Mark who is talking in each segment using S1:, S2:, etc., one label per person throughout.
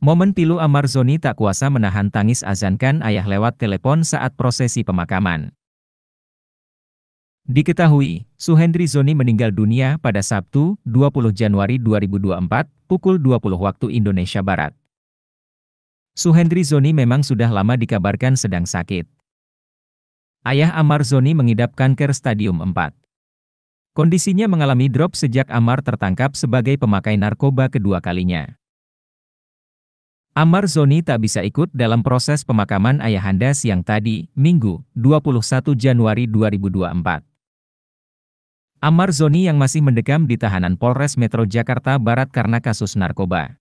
S1: Momen pilu Amar Zoni tak kuasa menahan tangis azankan ayah lewat telepon saat prosesi pemakaman. Diketahui, Suhendri Zoni meninggal dunia pada Sabtu, 20 Januari 2024, pukul 20 waktu Indonesia Barat. Suhendri Zoni memang sudah lama dikabarkan sedang sakit. Ayah Amar Zoni mengidap kanker stadium 4. Kondisinya mengalami drop sejak Amar tertangkap sebagai pemakai narkoba kedua kalinya. Amar Zoni tak bisa ikut dalam proses pemakaman ayahanda siang tadi, Minggu, 21 Januari 2024. Amar Zoni yang masih mendekam di tahanan Polres Metro Jakarta Barat karena kasus narkoba.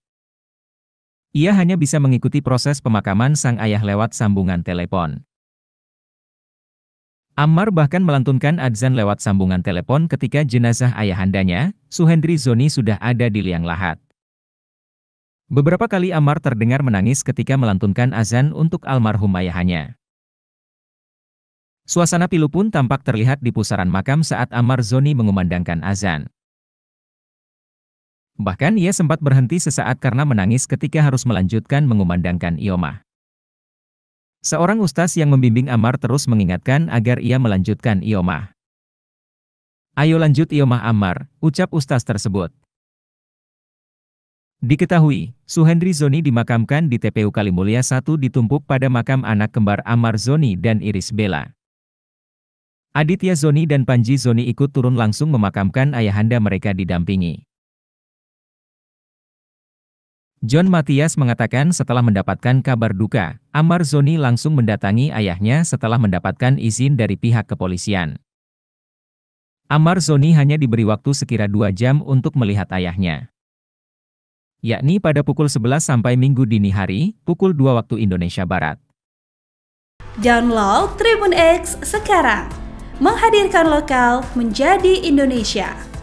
S1: Ia hanya bisa mengikuti proses pemakaman sang ayah lewat sambungan telepon. Ammar bahkan melantunkan adzan lewat sambungan telepon ketika jenazah ayahandanya, Suhendri Zoni sudah ada di liang lahat. Beberapa kali Ammar terdengar menangis ketika melantunkan azan untuk almarhum ayahnya. Suasana pilu pun tampak terlihat di pusaran makam saat Ammar Zoni mengumandangkan azan. Bahkan ia sempat berhenti sesaat karena menangis ketika harus melanjutkan mengumandangkan iomah. Seorang ustaz yang membimbing Ammar terus mengingatkan agar ia melanjutkan iomah. Ayo lanjut iomah Ammar, ucap ustaz tersebut. Diketahui, Suhendri Zoni dimakamkan di TPU Kalimulia 1 ditumpuk pada makam anak kembar Amar Zoni dan Iris Bella. Aditya Zoni dan Panji Zoni ikut turun langsung memakamkan ayahanda mereka didampingi. John Matias mengatakan setelah mendapatkan kabar duka, Amar Zoni langsung mendatangi ayahnya setelah mendapatkan izin dari pihak kepolisian. Amar Zoni hanya diberi waktu sekira dua jam untuk melihat ayahnya yakni pada pukul 11 sampai Minggu dini hari, pukul 2 waktu Indonesia Barat. Download Tribun X sekarang. Menghadirkan lokal menjadi Indonesia.